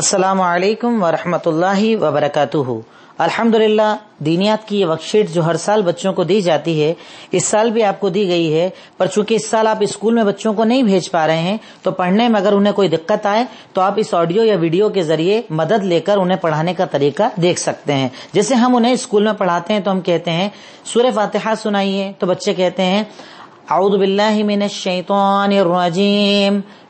السلام علیکم ورحمۃ اللہ وبرکاتہ الحمد للہ دینیات کی یہ ورکشیٹ جو ہر سال بچوں کو دی جاتی ہے اس سال بھی آپ کو دی گئی ہے پر چونکہ اس سال آپ اسکول میں بچوں کو نہیں بھیج پا رہے ہیں تو پڑھنے میں اگر انہیں کوئی دقت آئے تو آپ اس آڈیو یا ویڈیو کے ذریعے مدد لے کر انہیں پڑھانے کا طریقہ دیکھ سکتے ہیں جیسے ہم انہیں اسکول میں پڑھاتے ہیں تو ہم کہتے ہیں سورہ فاتحہ سنائیے تو بچے کہتے ہیں اعوذ باللہ من الشیطان الرجیم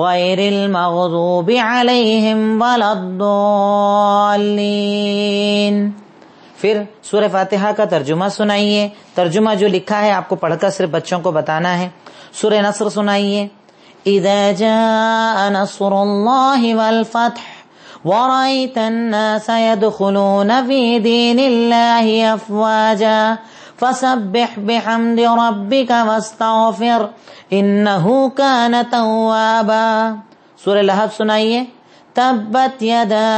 غیر المغضوب علیهم ولا الضالین پھر سورہ فاتحہ کا ترجمہ سنائیے ترجمہ جو لکھا ہے آپ کو پڑھ کر صرف بچوں کو بتانا ہے سورہ نصر سنائیے اذا جاء نصر الله والفتح ورأيت الناس يدخلون في دين الله افواجا فسبح بحمد ربك واستغفر إنه كان توابا سورة لهب سنائیے تبت يدا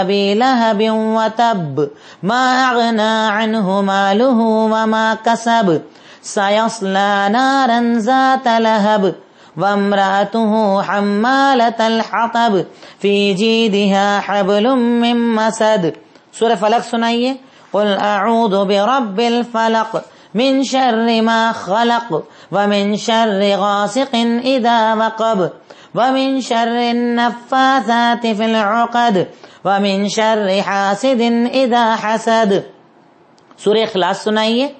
أبي لهب وتب ما أغنى عنه ماله وما كسب سيصلى نارا ذات لهب وامرأته حمالة الحطب في جيدها حبل من مسد سورة فلق سنائیے قل أعوذ برب الفلق من شر ما خلق ومن شر غاسق إذا وقب ومن شر النفاثات في العقد ومن شر حاسد إذا حسد سورة إخلاص سنية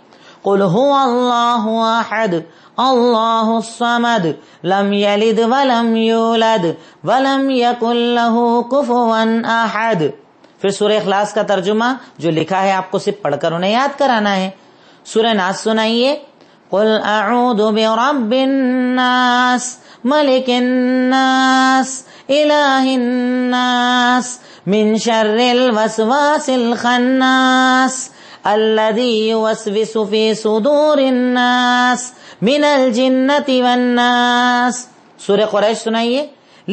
قل هو الله واحد الله الصمد لم يلد ولم يولد ولم يكن له كفوا أحد پھر سورہ اخلاص کا ترجمہ جو لکھا ہے آپ کو صرف پڑھ کر انہیں یاد کرانا ہے سورہ ناس سنائیے قل اعوذ برب الناس ملک الناس الناس الہ من شر الوسواس الخناس الذي يوسوس في صدور الناس من الجنة والناس سورہ قریش سنائیے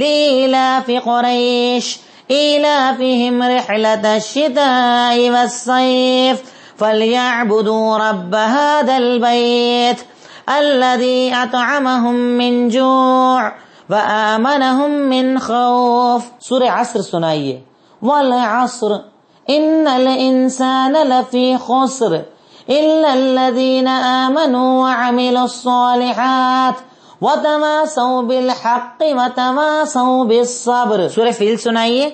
لیلا فی قریش إيلافهم رحلة الشتاء والصيف فليعبدوا رب هذا البيت الذي أطعمهم من جوع وآمنهم من خوف سورة عصر سنائية والعصر إن الإنسان لفي خسر إلا الذين آمنوا وعملوا الصالحات وتماسوا بالحق وتماسوا بالصبر سورة فيل سنائيه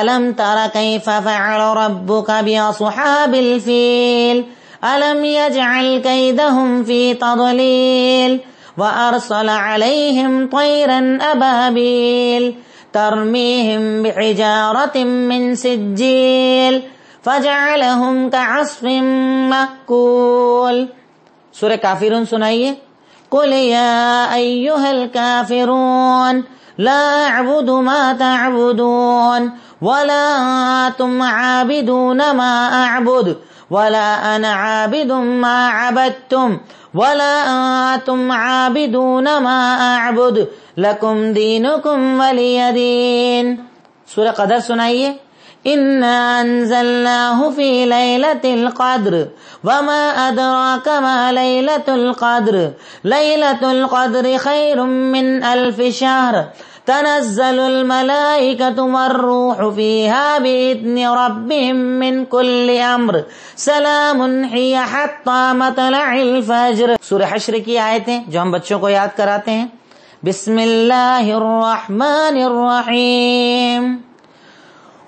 ألم تر كيف فعل ربك بأصحاب الفيل ألم يجعل كيدهم في تضليل وأرسل عليهم طيرا أبابيل ترميهم بحجارة من سجيل فجعلهم كعصف مأكول سورة كافرون سنائيه قل يا أيها الكافرون لا أعبد ما تعبدون ولا أنتم عابدون ما أعبد ولا أنا عابد ما عبدتم ولا أنتم عابدون ما أعبد لكم دينكم ولي دين سورة قدر سنائيه إنا أنزلناه في ليلة القدر وما أدراك ما ليلة القدر ليلة القدر خير من ألف شهر تنزل الملائكة والروح فيها بإذن ربهم من كل أمر سلام هي حتى مطلع الفجر سورة حشر ہم بچوں کو یاد کراتے ہیں بسم الله الرحمن الرحيم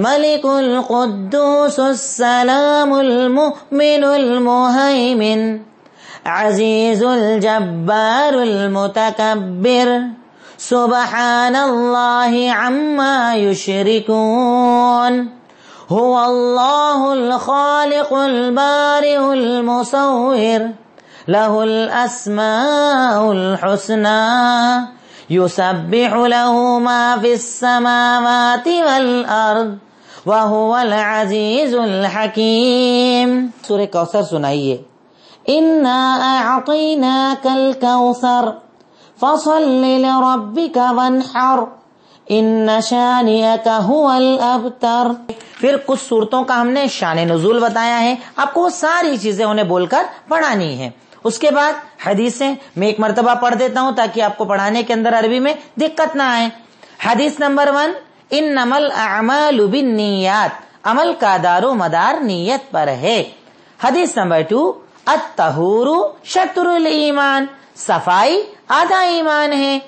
الملك القدوس السلام المؤمن المهيمن عزيز الجبار المتكبر سبحان الله عما يشركون هو الله الخالق البارئ المصور له الأسماء الحسنى يسبح له ما في السماوات والأرض وَهُوَ الْعَزِيزُ الْحَكِيمُ سورہ کوثر سنائیے اِنَّا أَعْطِيْنَاكَ الْكَوْثَرْ فَصَلِّ لِرَبِّكَ وَنْحَرْ اِنَّ شَانِيَكَ هُوَ الْأَبْتَرْ پھر کچھ صورتوں کا ہم نے شان نزول بتایا ہے آپ کو ساری چیزیں انہیں بول کر پڑھانی ہے اس کے بعد حدیثیں میں ایک مرتبہ پڑھ دیتا ہوں تاکہ آپ کو پڑھانے کے اندر عربی میں دکت نہ آئیں حدیث نمبر ون ان نمل امل نیت عمل کا دار و مدار نیت پر ہے حدیث نمبر ٹو اتہور شطر شران صفائی آدھا ایمان ہے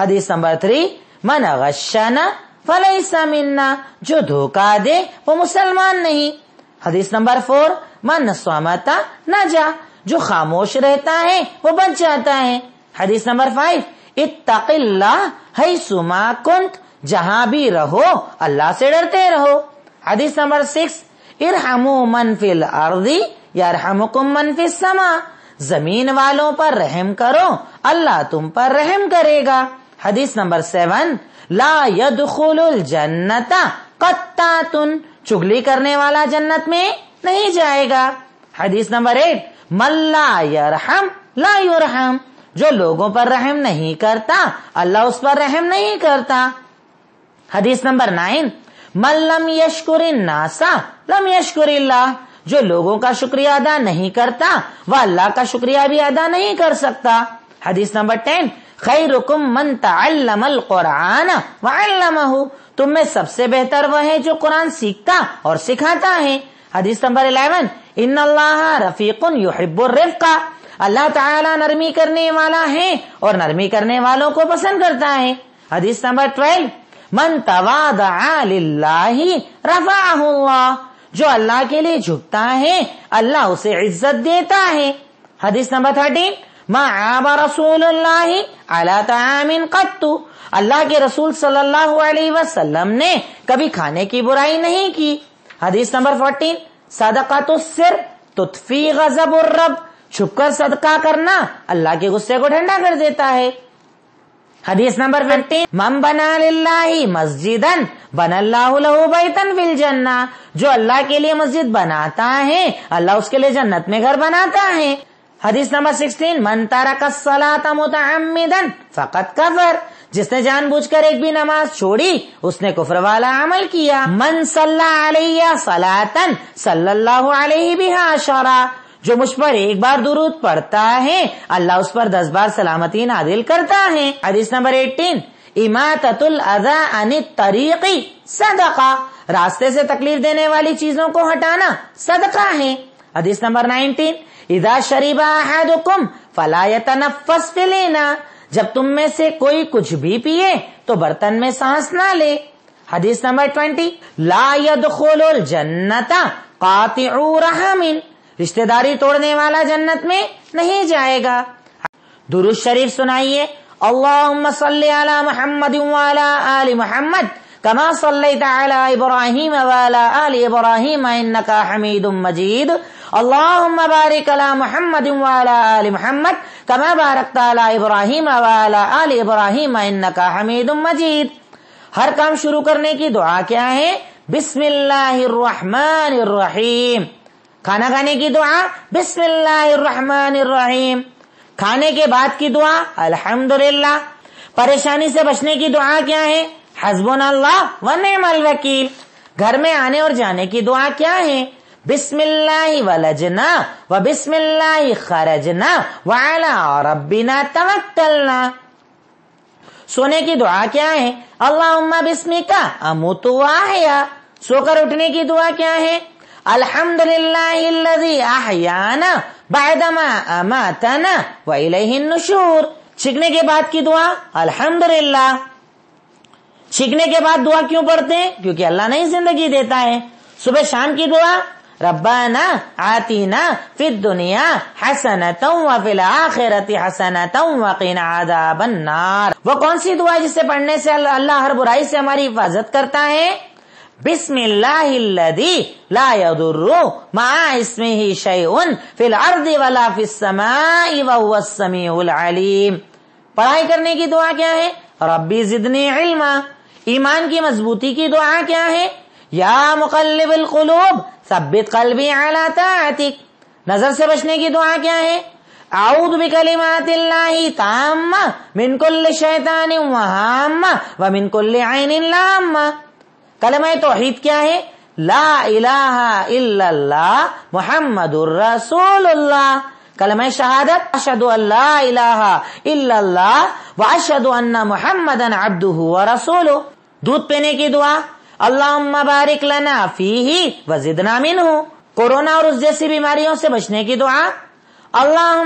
حدیث نمبر تھری من غشنا فلیس سمنا جو دھوکہ دے وہ مسلمان نہیں حدیث نمبر فور من سوامتا نہ جا جو خاموش رہتا ہے وہ بچ جاتا ہے حدیث نمبر فائیو اطلاع ہے جہاں بھی رہو اللہ سے ڈرتے رہو حدیث نمبر سکس ارحم منفی الردی یا رحم من فی سما زمین والوں پر رحم کرو اللہ تم پر رحم کرے گا حدیث نمبر سیون لا يدخل الجنت کتا تن چگلی کرنے والا جنت میں نہیں جائے گا حدیث نمبر ایٹ ملا یرحم لا رحم جو لوگوں پر رحم نہیں کرتا اللہ اس پر رحم نہیں کرتا حدیث نمبر نائن ملم یشکر ناسا لم یشکر اللہ جو لوگوں کا شکریہ ادا نہیں کرتا وہ اللہ کا شکریہ بھی ادا نہیں کر سکتا حدیث نمبر ٹین خیرکم من تعلم القرآن تم میں سب سے بہتر وہ ہے جو قرآن سیکھتا اور سکھاتا ہے حدیث نمبر الیون ان اللہ رفیق یحب الرفقہ اللہ تعالی نرمی کرنے والا ہے اور نرمی کرنے والوں کو پسند کرتا ہے حدیث نمبر ٹویلو من تواد اللہ ہوا جو اللہ کے لیے جھکتا ہے اللہ اسے عزت دیتا ہے حدیث نمبر تھرٹین رسول اللہ اللہ قطو کے رسول صلی اللہ علیہ وسلم نے کبھی کھانے کی برائی نہیں کی حدیث نمبر فورٹین صدقہ تو سر غضب الرب چھپ کر صدقہ کرنا اللہ کے غصے کو ٹھنڈا کر دیتا ہے حدیث نمبر ففٹین مم بنا للہ مسجد بن اللہ بیتن جو اللہ کے لیے مسجد بناتا ہے اللہ اس کے لیے جنت میں گھر بناتا ہے حدیث نمبر سکسٹین من تارا کا سلا متعمدن فقت کفر جس نے جان بوجھ کر ایک بھی نماز چھوڑی اس نے کفر والا عمل کیا من اللہ علیہ سلاتن صلی اللہ علیہ بھی ہاں جو مجھ پر ایک بار درود پڑتا ہے اللہ اس پر دس بار سلامتی نادل کرتا ہے حدیث نمبر ایٹین اماطت العضا ان طریقی صدقہ راستے سے تکلیف دینے والی چیزوں کو ہٹانا صدقہ ہے حدیث نمبر نائنٹین ادا شریفہ کم فلافس لینا جب تم میں سے کوئی کچھ بھی پیے تو برتن میں سانس نہ لے حدیث نمبر ٹوینٹی لا دول جنتا کاتمن رشتہ داری توڑنے والا جنت میں نہیں جائے گا درست شریف سنائیے اللہم صلی علی محمد کما صلی تعالیٰ ابراہیم وعلا آل ابراہیم انکا حمید مجید اللہم بارک علی محمد وعلا آل محمد کمبار تعالیٰ ابراہیم وعلا آل ابراہیم انکا حمید مجید ہر کام شروع کرنے کی دعا کیا ہے بسم اللہ الرحمن الرحیم کھانا کھانے کی دعا بسم اللہ الرحمن الرحیم کھانے کے بعد کی دعا الحمد پریشانی سے بچنے کی دعا کیا ہے ہسبون اللہ و نعم الوکیل گھر میں آنے اور جانے کی دعا کیا ہے بسم اللہ و لجنا و بسم اللہ خرجنا ولا اور توکلنا سونے کی دعا کیا ہے اللہ عما بسمی کا امو سو کر اٹھنے کی دعا کیا ہے الحمد للہ اللہ بعدما اماتنا ویل النشور چھکنے کے بعد کی دعا الحمد للہ چھکنے کے بعد دعا کیوں پڑھتے ہیں کیونکہ اللہ نہیں زندگی دیتا ہے صبح شام کی دعا ربنا آتینا فی الدنیا حسنتا وفی الاخرت و فی عذاب النار وہ کون سی دعا جسے پڑھنے سے اللہ ہر برائی سے ہماری حفاظت کرتا ہے بسم اللہ الذی لا یضر مع اسمه شیء فی الارض ولا فی السماء وهو السمیع العلیم پڑھائی کرنے کی دعا کیا ہے ربی زدنی علما ایمان کی مضبوطی کی دعا کیا ہے یا مقلب القلوب ثبت قلبی على طاعتک نظر سے بچنے کی دعا کیا ہے اعوذ بکلمات اللہ تامہ من کل شیطان وہامہ ومن کل عین لامہ کلمہ توحید کیا ہے لا الہ الا اللہ محمد الرسول اللہ کلمہ شہادت اشد اللہ الہ الا و اشد ان محمد ان ابد رسول دودھ پینے کی دعا اللہ بارک لنا فی وزدنا منہ من ہوں کورونا اور اس جیسی بیماریوں سے بچنے کی دعا اللہ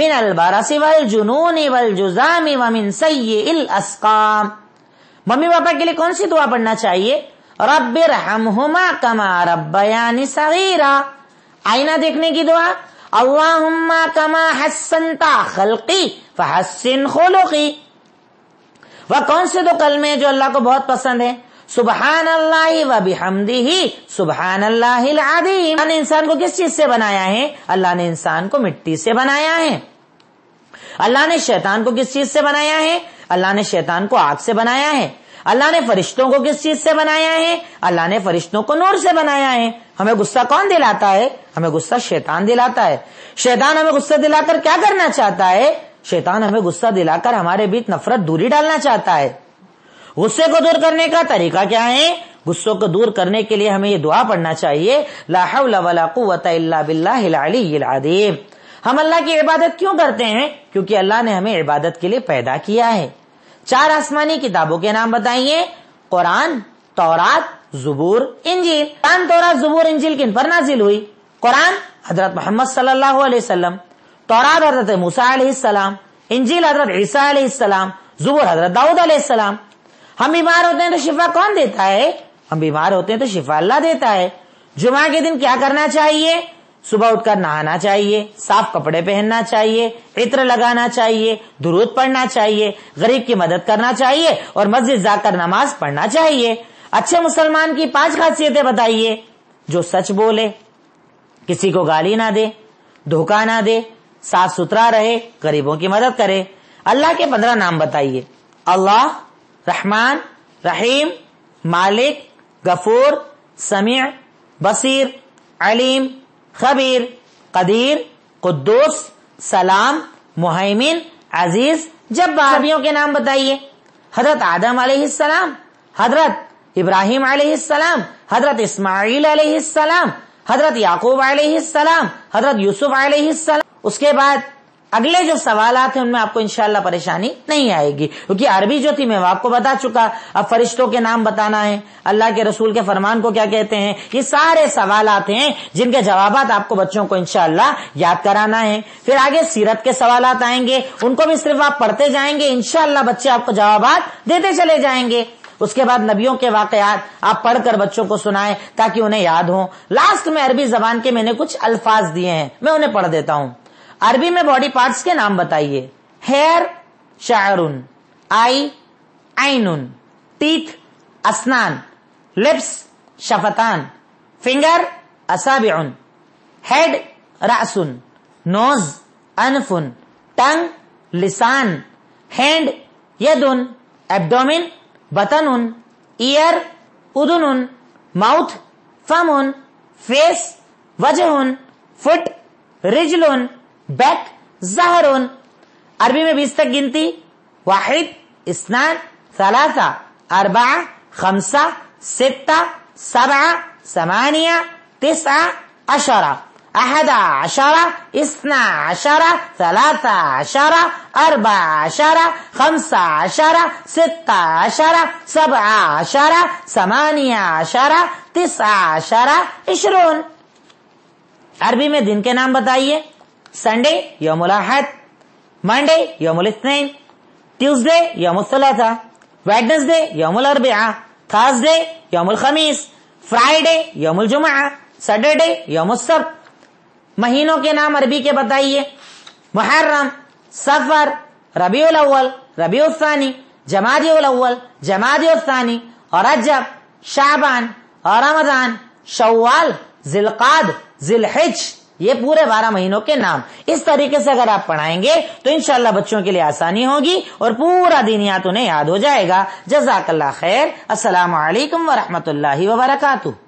من البرس والجنون والجزام ومن سیئ الاسقام ممی پاپا کے لیے کون سی دعا پڑھنا چاہیے رب رحم ہوما کما سغیرا آئینہ دیکھنے کی دعا کما حسنتا خلقی فحسن خلقی وہ کون سے دو کلمے جو اللہ کو بہت پسند ہیں سبحان اللہ و بحمدی سبحان اللہ اللہ نے انسان کو کس چیز سے بنایا ہے اللہ نے انسان کو مٹی سے بنایا ہے اللہ نے شیطان کو کس چیز سے بنایا ہے اللہ نے شیطان کو آگ سے بنایا ہے اللہ نے فرشتوں کو کس چیز سے بنایا ہے اللہ نے فرشتوں کو نور سے بنایا ہے ہمیں غصہ کون دلاتا ہے ہمیں غصہ شیطان دلاتا ہے شیطان ہمیں غصہ دلا کر کیا کرنا چاہتا ہے شیطان ہمیں غصہ دلا کر ہمارے بیچ نفرت دوری ڈالنا چاہتا ہے غصے کو دور کرنے کا طریقہ کیا ہے غصوں کو دور کرنے کے لیے ہمیں یہ دعا پڑھنا چاہیے لاہ العظیم ہم اللہ کی عبادت کیوں کرتے ہیں کیونکہ اللہ نے ہمیں عبادت کے لیے پیدا کیا ہے چار آسمانی کتابوں کے نام بتائیے قرآن تورات زبور انجیل قرآن تورات زبور انجیل کن پر نازل ہوئی قرآن حضرت محمد صلی اللہ علیہ وسلم تورات حضرت موسا علیہ السلام انجیل حضرت عیسیٰ علیہ السلام زبور حضرت داؤد علیہ السلام ہم بیمار ہوتے ہیں تو شفا کون دیتا ہے ہم بیمار ہوتے ہیں تو شفا اللہ دیتا ہے جمعہ کے دن کیا کرنا چاہیے صبح اٹھ کر نہانا چاہیے صاف کپڑے پہننا چاہیے عطر لگانا چاہیے درود پڑھنا چاہیے غریب کی مدد کرنا چاہیے اور مسجد جا کر نماز پڑھنا چاہیے اچھے مسلمان کی پانچ خاصیتیں بتائیے جو سچ بولے کسی کو گالی نہ دے دھوکا نہ دے صاف ستھرا رہے غریبوں کی مدد کرے اللہ کے پندرہ نام بتائیے اللہ رحمان رحیم مالک غفور سمیع بصیر علیم خبیر قدیر قدوس سلام مہیمن عزیز جب بھابھیوں کے نام بتائیے حضرت آدم علیہ السلام حضرت ابراہیم علیہ السلام حضرت اسماعیل علیہ السلام حضرت یعقوب علیہ السلام حضرت یوسف علیہ السلام اس کے بعد اگلے جو سوالات ہیں ان میں آپ کو انشاءاللہ پریشانی نہیں آئے گی کیونکہ عربی جو تھی میں آپ کو بتا چکا اب فرشتوں کے نام بتانا ہے اللہ کے رسول کے فرمان کو کیا کہتے ہیں یہ سارے سوالات ہیں جن کے جوابات آپ کو بچوں کو انشاءاللہ یاد کرانا ہے پھر آگے سیرت کے سوالات آئیں گے ان کو بھی صرف آپ پڑھتے جائیں گے انشاءاللہ بچے آپ کو جوابات دیتے چلے جائیں گے اس کے بعد نبیوں کے واقعات آپ پڑھ کر بچوں کو سنائے تاکہ انہیں یاد ہوں لاسٹ میں عربی زبان کے میں نے کچھ الفاظ دیے ہیں میں انہیں پڑھ دیتا ہوں عربی میں باڈی پارٹس کے نام بتائیے ہیئر شعرن آئی آئین ٹیتھ اسنان لپس شفتان فنگر ہیڈ راسن نوز انفن ٹنگ لسان ہینڈ ید ان بتن ان ایئر ادن ان ماؤتھ فم ان فیس وجہ فٹ رجلن بیک زہرون عربی میں بیس تک گنتی واحد اسنان ثلاثہ اربا خمسا ستا سب سمانیہ تسعہ اشارہ احد عشرہ اثنا عشرہ ثلاثہ عشرہ اربع اربا خمسہ خمسا ستہ ستا اشارہ عشرہ آشارہ عشرہ تسعہ عشرہ عشرون اشرون عربی میں دن کے نام بتائیے سنڈے یوم الاحد منڈے یوم الاثنین ٹیوزڈے یوم ویڈنس ڈے یوم الربیہ تھرسڈے یوم الخمیس فرائیڈے یوم الجمعہ سٹرڈے یوم مہینوں کے نام عربی کے بتائیے محرم سفر ربیع الاول ربیع الثانی جمادی الاول جمادی الثانی اور عجب شعبان اور رمضان شوال ذیل کاد ذیل یہ پورے بارہ مہینوں کے نام اس طریقے سے اگر آپ پڑھائیں گے تو انشاءاللہ بچوں کے لیے آسانی ہوگی اور پورا انہیں یاد ہو جائے گا جزاک اللہ خیر السلام علیکم ورحمۃ اللہ وبرکاتہ